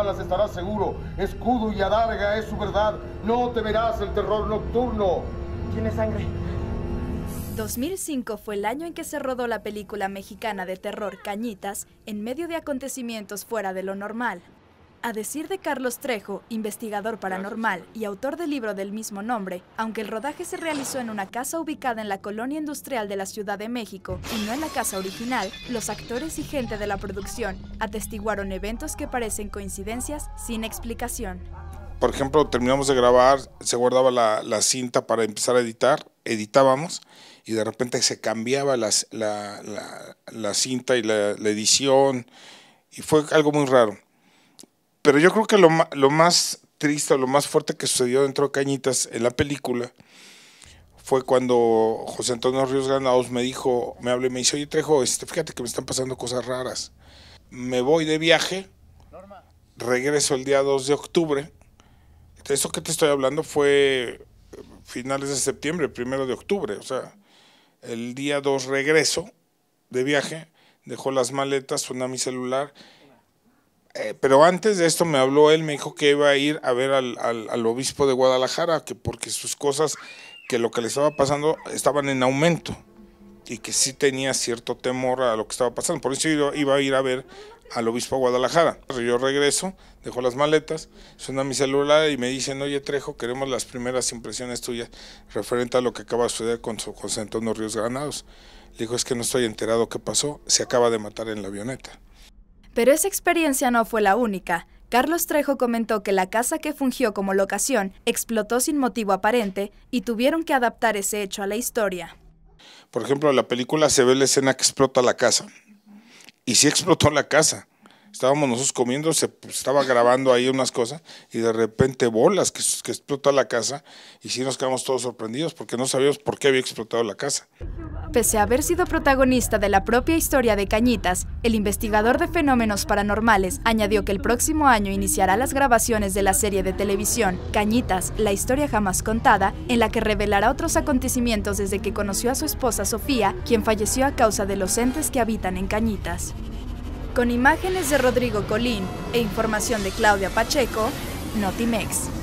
alas estarás seguro. Escudo y adarga es su verdad. No te verás el terror nocturno. Tiene sangre. 2005 fue el año en que se rodó la película mexicana de terror Cañitas en medio de acontecimientos fuera de lo normal. A decir de Carlos Trejo, investigador paranormal y autor del libro del mismo nombre, aunque el rodaje se realizó en una casa ubicada en la colonia industrial de la Ciudad de México y no en la casa original, los actores y gente de la producción atestiguaron eventos que parecen coincidencias sin explicación. Por ejemplo, terminamos de grabar, se guardaba la, cinta para empezar a editar, editábamos y de repente se cambiaba la, cinta y la edición y fue algo muy raro. Pero yo creo que lo, más triste o lo más fuerte que sucedió dentro de Cañitas en la película fue cuando José Antonio Ríos Granados me dijo, me habló y me dice, oye Trejo, este, fíjate que me están pasando cosas raras. Me voy de viaje, regreso el día 2 de octubre. Eso que te estoy hablando fue eh, finales de septiembre, primero de octubre. O sea, el día 2 regreso de viaje, dejó las maletas, suena mi celular eh, pero antes de esto me habló él, me dijo que iba a ir a ver al, obispo de Guadalajara, que porque sus cosas, que lo que le estaba pasando estaban en aumento y que sí tenía cierto temor a lo que estaba pasando. Por eso iba a ir a ver al obispo de Guadalajara. Yo regreso, dejo las maletas, suena mi celular y me dicen, oye Trejo, queremos las primeras impresiones tuyas referente a lo que acaba de suceder con su José Antonio Ríos Granados. Le digo, es que no estoy enterado qué pasó, se acaba de matar en la avioneta. Pero esa experiencia no fue la única. Carlos Trejo comentó que la casa que fungió como locación explotó sin motivo aparente y tuvieron que adaptar ese hecho a la historia. Por ejemplo, en la película se ve la escena que explota la casa. Y sí explotó la casa, Estábamos nosotros comiendo, se pues, estaba grabando ahí unas cosas y de repente bolas que, que explota la casa y sí nos quedamos todos sorprendidos porque no sabíamos por qué había explotado la casa. Pese a haber sido protagonista de la propia historia de Cañitas, el investigador de fenómenos paranormales añadió que el próximo año iniciará las grabaciones de la serie de televisión Cañitas, la historia jamás contada, en la que revelará otros acontecimientos desde que conoció a su esposa Sofía, quien falleció a causa de los entes que habitan en Cañitas. Con imágenes de Rodrigo Colín e información de Claudia Pacheco, Notimex.